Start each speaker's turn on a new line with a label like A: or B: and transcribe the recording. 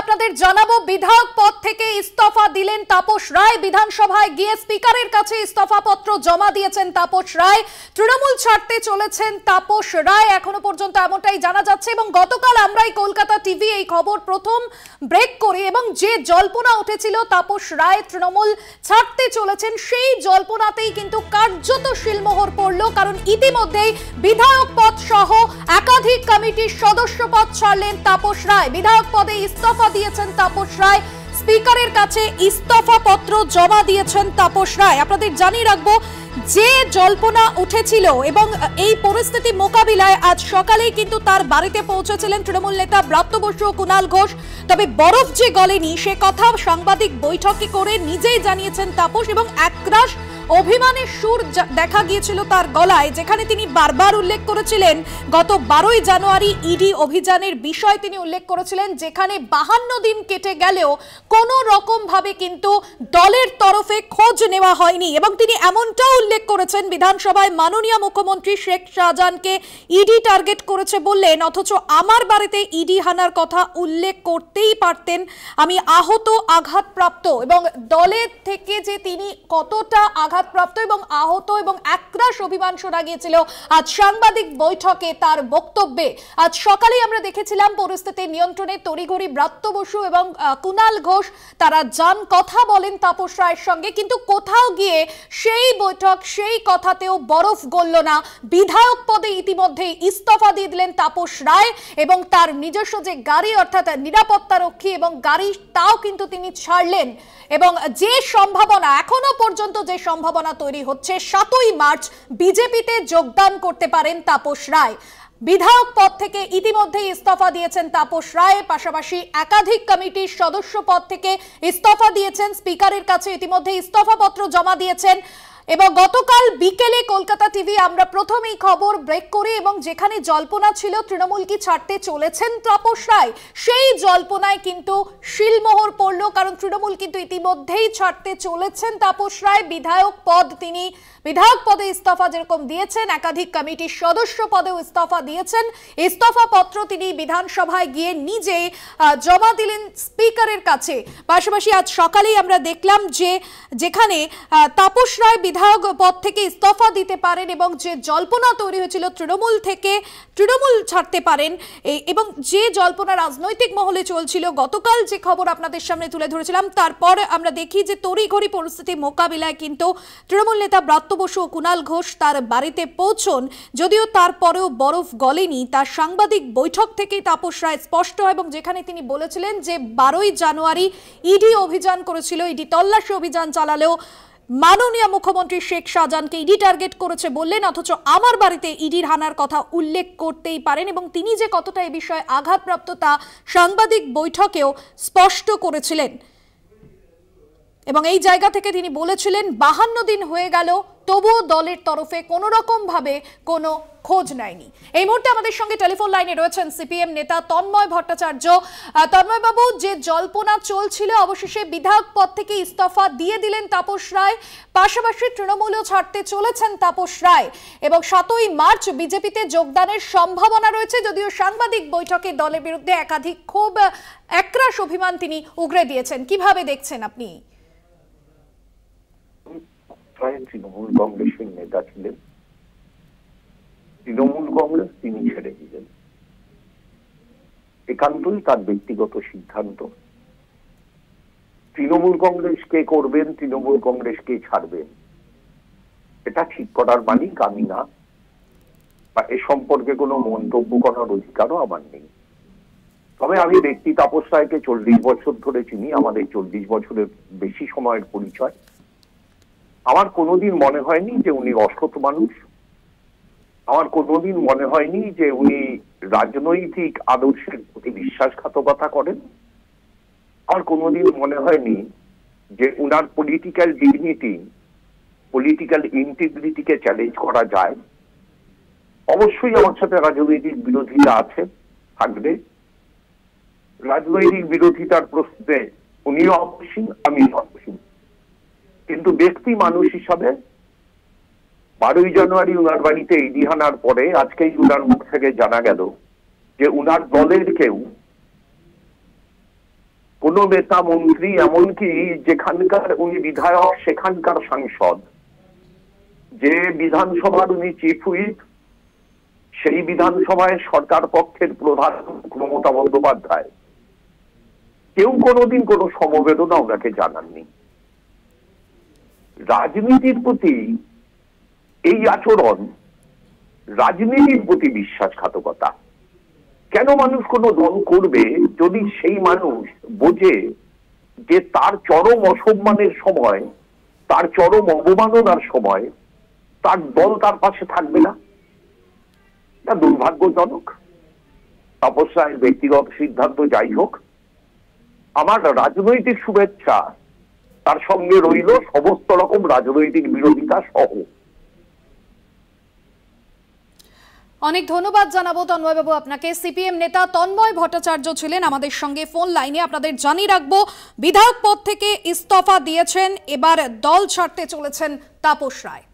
A: আপনাদের জানাবো বিধায়ক পদ থেকে ইস্তফা দিলেন তাপস রায় বিধানসভায় গিয়ে স্পিকারের কাছে ইস্তফা পত্র জমা দিয়েছেন তাপস রায় তৃণমূল ছাড়তে চলেছেন তাপস রায় এখনো পর্যন্ত এমনটাই জানা যাচ্ছে এবং গতকাল আমরাই কলকাতা টিভি এই খবর প্রথম ব্রেক করে এবং যে জল্পনা উঠেছিল তাপস রায় তৃণমূল ছাড়তে চলেছেন সেই জল্পনাতেই কিন্তু কার্যত শিলমোহর পড়ল কারণ ইতিমধ্যেই বিধায়ক পদ সহ একাধিক কমিটির সদস্য পদ ছাড়লেন তাপস রায় বিধায়ক পদে ইস্তফা দিয়েছেন তাপস রায় স্পিকারের কাছে ইস্তফা পত্র জমা দিয়েছেন তাপস রায় আপনাদের জানিয়ে রাখবো যে জল্পনা উঠেছিল এবং এই পরিস্থিতি মোকাবিলায় আজ সকালেই কিন্তু তার বাড়িতে পৌঁছেছিলেন তৃণমূল নেতা ব্রাত্য বসু কুণাল ঘোষ তবে বরফ যে গলেনি সে কথা সাংবাদিক বৈঠকে করে নিজেই জানিয়েছেন তাপস এবং একরাশ অভিমানের সুর দেখা গিয়েছিল তার গলায় যেখানে তিনি বারবার উল্লেখ করেছিলেন গত বারোই জানুয়ারি ইডি অভিযানের বিষয় তিনি উল্লেখ করেছিলেন যেখানে বাহান্ন দিন কেটে গেলেও কোনো রকমভাবে কিন্তু দলের তরফে খোঁজ নেওয়া হয়নি এবং তিনি এমনটাও উল্লেখ করেছেন বিধানসভায় মাননীয় মুখ্যমন্ত্রী শেখ শাহজাহানকে ইডি টার্গেট করেছে বললেন অথচ আমার বাড়িতে ইডি হানার কথা উল্লেখ করতেই পারতেন আমি আহত আঘাতপ্রাপ্ত এবং দলের থেকে যে তিনি কতটা আঘাতপ্রাপ্ত এবং আহত এবং একরাশ অভিমান শোনা গিয়েছিল আজ সাংবাদিক বৈঠকে তার বক্তব্যে আজ সকালে আমরা দেখেছিলাম পরিস্থিতি নিয়ন্ত্রণে তড়িঘড়ি ব্রাত্য বসু এবং কুনাল ঘোষ তারা যান কথা বলেন তাপস রায়ের সঙ্গে কিন্তু কোথাও গিয়ে সেই বৈঠক দর্শক সেই কথাতেও বরফ গলল না বিধায়ক পদে ইতিমধ্যে ইস্তফা দিয়ে দিলেন তাপস রায় এবং তার নিজস্ব যে গাড়ি অর্থাৎ নিরাপত্তা রক্ষী এবং গাড়ি তাও কিন্তু তিনি ছাড়লেন এবং যে সম্ভাবনা এখনো পর্যন্ত যে সম্ভাবনা তৈরি হচ্ছে সাতই মার্চ বিজেপিতে যোগদান করতে পারেন তাপস রায় বিধায়ক পদ থেকে ইতিমধ্যে ইস্তফা দিয়েছেন তাপস রায় পাশাপাশি একাধিক কমিটির সদস্য পদ থেকে ইস্তফা দিয়েছেন স্পিকারের কাছে ইতিমধ্যে ইস্তফাপত্র জমা দিয়েছেন এবং গতকাল বিকেলে কলকাতা টিভি আমরা প্রথম এই খবর ব্রেক করি এবং যেখানে জল্পনা ছিল তৃণমূল কি ছাড়তে চলেছেন তাপস রায় সেই জল্পনায় কিন্তু শিলমোহর পড়ল কারণ তৃণমূল কিন্তু ইতিমধ্যেই ছাড়তে চলেছেন তাপস রায় বিধায়ক পদ তিনি বিধায়ক পদে ইস্তফা যেরকম দিয়েছেন একাধিক কমিটির সদস্য পদেও ইস্তফা দিয়েছেন ইস্তফা পত্র তিনি বিধানসভায় গিয়ে নিজে জমা দিলেন স্পিকারের কাছে পাশাপাশি আজ সকালেই আমরা দেখলাম যে যেখানে তাপস রায় বিধায়ক পদ থেকে ইস্তফা দিতে পারেন এবং যে জল্পনা তৈরি হয়েছিল তৃণমূল থেকে তৃণমূল ছাড়তে পারেন এবং যে জল্পনা রাজনৈতিক মহলে চলছিল গতকাল যে খবর আপনাদের সামনে তুলে ধরেছিলাম তারপর আমরা দেখি যে তড়িঘড়ি পরিস্থিতি মোকাবিলায় কিন্তু তৃণমূল নেতা ব্রাত্য বসু ও কুণাল ঘোষ তার বাড়িতে পৌঁছন যদিও তারপরেও বরফ গলেনি তার সাংবাদিক বৈঠক থেকেই তাপস রায় স্পষ্ট হয় এবং যেখানে তিনি বলেছিলেন যে বারোই জানুয়ারি ইডি অভিযান করেছিল ইডি তল্লাশি অভিযান চালালেও মাননীয় মুখ্যমন্ত্রী শেখ শাহজাহানকে ইডি টার্গেট করেছে বললেন অথচ আমার বাড়িতে ইডির হানার কথা উল্লেখ করতেই পারেন এবং তিনি যে কতটা এ বিষয়ে আঘাতপ্রাপ্ত তা সাংবাদিক বৈঠকেও স্পষ্ট করেছিলেন এবং এই জায়গা থেকে তিনি বলেছিলেন বাহান্ন দিন হয়ে গেল তবুও দলের তরফে কোনো রকমভাবে কোনো খোঁজ নেয়নি এই মুহূর্তে আমাদের সঙ্গে টেলিফোন লাইনে রয়েছেন সিপিএম নেতা তন্ময় ভট্টাচার্য তন্ময়বাবু যে জল্পনা চলছিল অবশেষে বিধায়ক পদ থেকে ইস্তফা দিয়ে দিলেন তাপস রায় পাশাপাশি তৃণমূলও ছাড়তে চলেছেন তাপস রায় এবং সাতই মার্চ বিজেপিতে যোগদানের সম্ভাবনা রয়েছে যদিও সাংবাদিক বৈঠকে দলের বিরুদ্ধে একাধিক খুব একরাশ অভিমান তিনি উগড়ে দিয়েছেন কিভাবে দেখছেন আপনি
B: তৃণমূল কংগ্রেসের নেতা ছিলেন তৃণমূল কংগ্রেস তিনি ছেড়ে দিলেন একান্তই তার ব্যক্তিগত সিদ্ধান্ত তৃণমূল কংগ্রেস কে করবেন তৃণমূল কংগ্রেস কে ছাড়বেন এটা ঠিক করার মালিক আমি না বা এ সম্পর্কে কোনো মন্তব্য করার অধিকারও আমার নেই তবে আমি ব্যক্তি তাপস রায়কে চল্লিশ বছর ধরে চিনি আমাদের চল্লিশ বছরের বেশি সময়ের পরিচয় আমার কোনোদিন মনে হয়নি যে উনি অসত মানুষ আমার কোনোদিন মনে হয়নি যে উনি রাজনৈতিক আদর্শের প্রতি বিশ্বাসঘাতকতা করেন আমার কোনোদিন মনে হয়নি যে উনার পলিটিক্যাল ডিগনিটি পলিটিক্যাল ইন্টিগ্রিটিকে চ্যালেঞ্জ করা যায় অবশ্যই আমার সাথে রাজনৈতিক বিরোধিতা আছে থাকবে রাজনৈতিক বিরোধিতার প্রশ্নে উনিও অপসীম আমিও অপসীম কিন্তু ব্যক্তি মানুষ হিসাবে বারোই জানুয়ারি উনার বাড়িতে ইডি হানার পরে আজকেই উনার মুখ থেকে জানা গেল যে উনার দলের কেউ কোন নেতা মন্ত্রী এমনকি যেখানকার উনি বিধায়ক সেখানকার সাংসদ যে বিধানসভার উনি চিফ হুইপ সেই বিধানসভায় সরকার পক্ষের প্রধান মমতা বন্দ্যোপাধ্যায় কেউ কোনোদিন কোনো সমবেদনা ওনাকে জানাননি রাজনীতির প্রতি এই আচরণ রাজনীতির প্রতি বিশ্বাসঘাতকতা কেন মানুষ কোনো দল করবে যদি সেই মানুষ বোঝে যে তার চরম অসম্মানের সময় তার চরম অবমাননার সময় তার দল তার পাশে থাকবে না এটা দুর্ভাগ্যজনক তপস্যায় ব্যক্তিগত সিদ্ধান্ত যাই হোক আমার রাজনৈতিক শুভেচ্ছা তার সঙ্গে রইল সমস্ত রকম রাজনৈতিক বিরোধিতা সহ
A: অনেক ধন্যবাদ জানাবো তন্ময়বাবু আপনাকে সিপিএম নেতা তন্ময় ভট্টাচার্য ছিলেন আমাদের সঙ্গে ফোন লাইনে আপনাদের জানিয়ে রাখবো বিধায়ক পদ থেকে ইস্তফা দিয়েছেন এবার দল ছাড়তে চলেছেন তাপস রায়